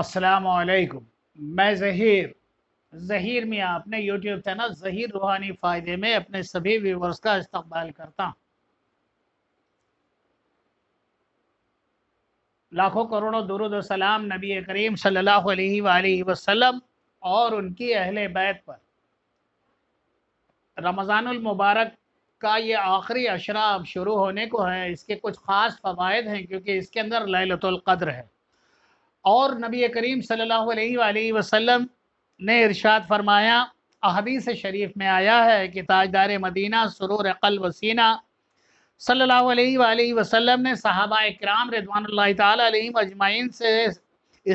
असलकुम मैं ज़हीर ज़हीर मियाँ अपने यूट्यूब चैनल ज़हीर रूहानी फ़ायदे में अपने सभी व्यूवर्स का इस्तकबाल करता हूँ लाखों करोड़ों दुरुद सलाम नबी करीम सल्लल्लाहु अलैहि वसल्लम वसलम और उनकी अहल बैत पर रमज़ानुल मुबारक का ये आखिरी अशरा अब शुरू होने को है इसके कुछ ख़ास फ़वाद हैं क्योंकि इसके अंदर ललतुल्क़द्र है और नबी करीम सल्लल्लाहु अलैहि वसल्लम ने इरशाद फरमाया अहदीस शरीफ में आया है कि ताजदार मदीना सुरूर अकल वसीना सल्लल्लाहु अलैहि वसल्लम ने सहाबा कराम रिदवान तम अजमाइन से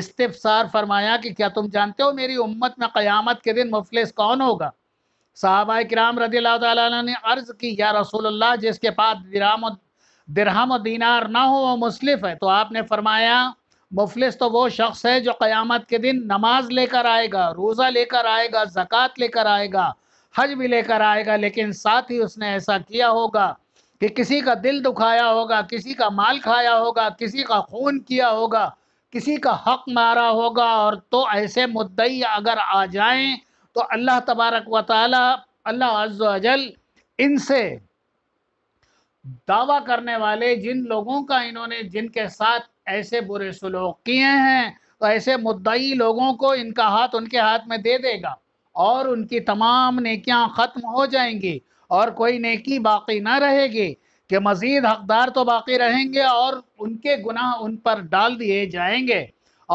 इस्तफसार फरमाया कि क्या तुम जानते हो मेरी उम्मत में क़यामत के दिन मुफलिस कौन होगा साहबा कराम रदी ने अर्ज़ की या रसूल जिसके पास दिराम दिरहम दीनार ना हो वो मुसलिफ है तो आपने फरमाया मुफलिस तो वो शख्स है जो क़यामत के दिन नमाज लेकर आएगा रोज़ा लेकर आएगा ज़क़़त लेकर आएगा हज भी लेकर आएगा लेकिन साथ ही उसने ऐसा किया होगा कि किसी का दिल दुखाया होगा किसी का माल खाया होगा किसी का खून किया होगा किसी का हक मारा होगा और तो ऐसे मुद्दई अगर आ जाए तो अल्लाह तबारक व ताली अल्लाह अज्जल इनसे दावा करने वाले जिन लोगों का इन्होंने जिनके साथ ऐसे बुरे सलूक किए हैं तो ऐसे मुद्दई लोगों को इनका हाथ उनके हाथ में दे देगा और उनकी तमाम नेकियां ख़त्म हो जाएंगी और कोई नेकी बाकी ना रहेगी कि मज़ीद हकदार तो बाकी रहेंगे और उनके गुनाह उन पर डाल दिए जाएंगे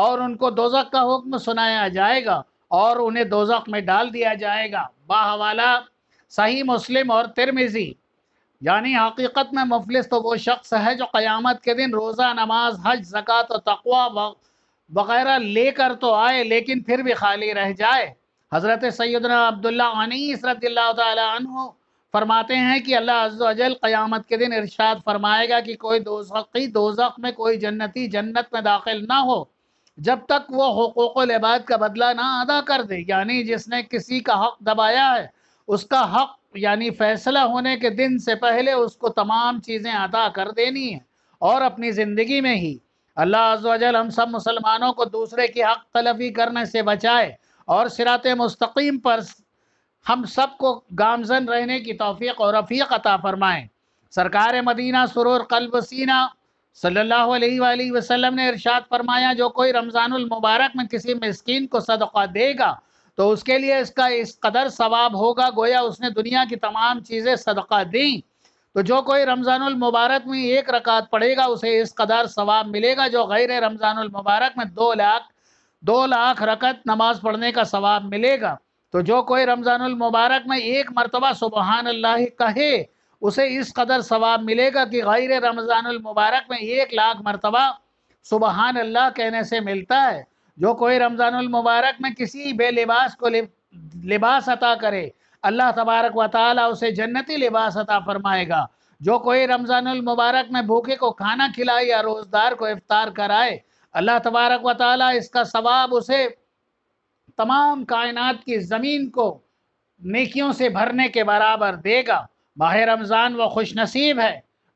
और उनको दोजक का हुक्म सुनाया जाएगा और उन्हें दोजक में डाल दिया जाएगा बाहवाला सही मुस्लिम और तिरमिज़ी यानी हकीकत में मुफलिस तो वो शख्स है जो क़यामत के दिन रोज़ा नमाज हज जक़ात और तकवा वगैरह लेकर तो आए लेकिन फिर भी खाली रह जाए हज़रत सैदना अब्दुल्ला अनीस तु फरमाते हैं कि अल्लाह अजल क़यामत के दिन इरशाद फरमाएगा कि कोई दोजखी दोजख में कोई जन्नती जन्नत में दाखिल ना हो जब तक वो हकूक़ का बदला ना अदा कर दे यानी जिसने किसी का हक दबाया है उसका हक यानी फैसला होने के दिन से पहले उसको तमाम चीज़ें अदा कर देनी है और अपनी ज़िंदगी में ही अल्लाह अजल हम सब मुसलमानों को दूसरे की हक तलफी करने से बचाए और सिरात मस्तकीम पर हम सब को गामजन रहने की तोफ़ी और रफ़ीक अता फरमाएँ सरकार मदीना सुरूर कल्ब सीना सल्लल्लाहु अलैहि वसल्लम ने इरशाद फरमाया जो कोई रमज़ानुल मुबारक में किसी मस्किन को सदक़ा देगा तो उसके लिए इसका इस कदर सवाब होगा गोया उसने दुनिया की तमाम चीज़ें सदका दी तो जो कोई रमज़ानुल मुबारक में एक रकात पढ़ेगा उसे इस कदर सवाब मिलेगा जो गैर रमज़ानुल मुबारक में दो लाख दो लाख रकत नमाज पढ़ने का सवाब मिलेगा तो जो कोई रमज़ानुल मुबारक में एक मरतबा सुबहान अल्लाह कहे उसे इस कदर सवाब मिलेगा कि गैर रमज़ानुल मुबारक में एक लाख मरतबा सुबहान अल्लाह कहने से मिलता है जो कोई रमज़ानुल मुबारक में किसी बेलिबास को लिबास अता करे अल्लाह तबारक व ताली उसे जन्नती लिबास अता फरमाएगा जो कोई रमज़ानुल मुबारक में भूखे को खाना खिलाए या रोज़दार को इफ्तार कराए अल्लाह तबारक व ताली इसका सवाब उसे तमाम कायनात की ज़मीन को नेकियों से भरने के बराबर देगा माह रमज़ान वह खुश नसीब है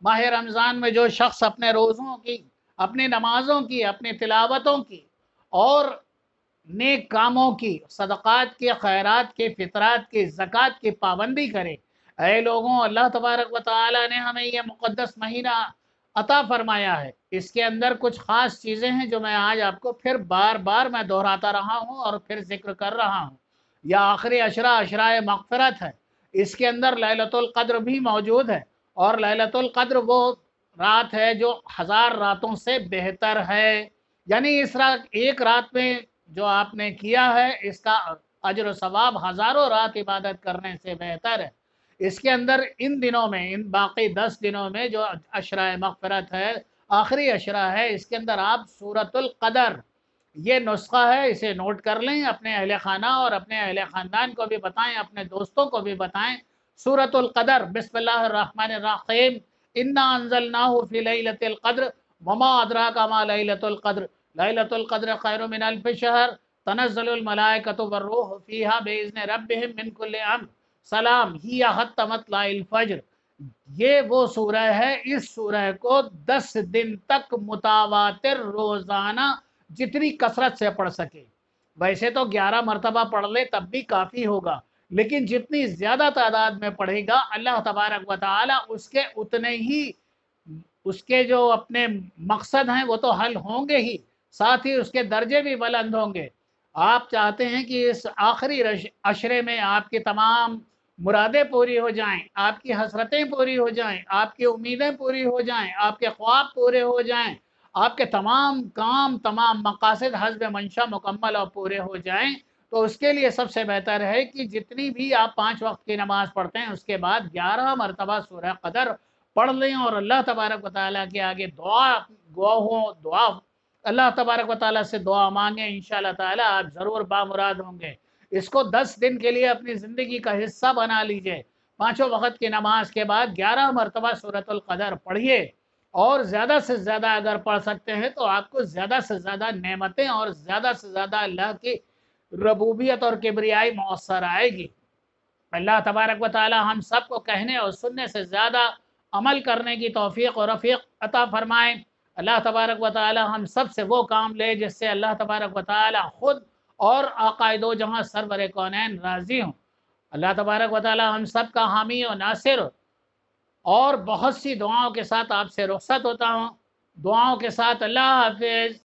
माह रमज़ान में जो शख्स अपने रोज़ों की अपने नमाज़ों की अपने तिलावतों की और नेक कामों की सदक़ात के खैरात के फितरात के ज़क़ात की पाबंदी करें अरे लोगों अल्लाह तबारक व ताली ने हमें यह मुक़दस महीना अता फरमाया है इसके अंदर कुछ ख़ास चीज़ें हैं जो मैं आज आपको फिर बार बार मैं दोहराता रहा हूँ और फिर जिक्र कर रहा हूँ यह आखिरी अशरा अशरा मगफरत है इसके अंदर ललतुल्क़द्र भी मौजूद है और ललतुल्क़द्र वो रात है जो हज़ार रातों से बेहतर है यानी इस रात एक रात में जो आपने किया है इसका अजर सवाब हज़ारों रात इबादत करने से बेहतर है इसके अंदर इन दिनों में इन बाकी दस दिनों में जो अशरा मफ़रत है आखिरी अशरा है इसके अंदर आप सूरतुल कदर ये नुस्खा है इसे नोट कर लें अपने अहल खाना और अपने अहल ख़ानदान को भी बताएं अपने दोस्तों को भी बताएं सूरतुल कदर बिस्मिल्लाम इन्ना अनजल नाहफ़िलतल कदर ममा अदरा का मालतल कदर लतुल्क़द्र खैर मिनल्फ़ शहर तनज़लमलाकतबरूफ़ीहा बेज़न रबहम मिनकुल अम सलाम ही हतमतलाफ़र ये वो सूरह है इस सूरह को दस दिन तक मुतावातिर रोज़ाना जितनी कसरत से पढ़ सके वैसे तो ग्यारह मरतबा पढ़ ले तब भी काफ़ी होगा लेकिन जितनी ज़्यादा तादाद में पढ़ेगा अल्लाह तबारक व ताली उसके उतने ही उसके जो अपने मकसद हैं वो तो हल होंगे ही साथ ही उसके दर्जे भी बुलंद होंगे आप चाहते हैं कि इस आखिरी अशरे में आपकी तमाम मुरादें पूरी हो जाएं, आपकी हसरतें पूरी हो जाएं, आपकी उम्मीदें पूरी हो जाएं, आपके ख्वाब पूरे हो जाएं, आपके तमाम काम तमाम मकासद हजब मंशा मुकम्मल और पूरे हो जाएं तो उसके लिए सबसे बेहतर है कि जितनी भी आप पाँच वक्त की नमाज़ पढ़ते हैं उसके बाद ग्यारह मरतबा सूर्य कदर पढ़ लें और अल्लाह तबारक वाली के आगे दुआ गुआ हों दुआ अल्लाह तबारक वाली से दुआ मांगे इन ताला आप ज़रूर बामुराद होंगे इसको दस दिन के लिए अपनी ज़िंदगी का हिस्सा बना लीजिए पाँचों वक्त की नमाज के बाद ग्यारह मरतबा सूरतर पढ़िए और ज़्यादा से ज़्यादा अगर पढ़ सकते हैं तो आपको ज़्यादा से ज़्यादा नमतें और ज़्यादा से ज़्यादा अल्लाह की रबूबियत और किबरियाई मौसर आएगी अल्लाह तबारक वाली हम सब को कहने और सुनने से ज़्यादा अमल करने की तोफ़ी और रफ़ी अता फ़रमाएँ अल्लाह तबारक व हम सब से वो काम ले जिससे अल्लाह तबारक व ख़ुद और अकायदो जहाँ सरबर कौन राज़ी हूँ अल्लाह तबारक व हम सब का हामी और नासिर और बहुत सी दुआओं के साथ आपसे रुख्सत होता हूँ दुआओं के साथ अल्लाह हाफिज़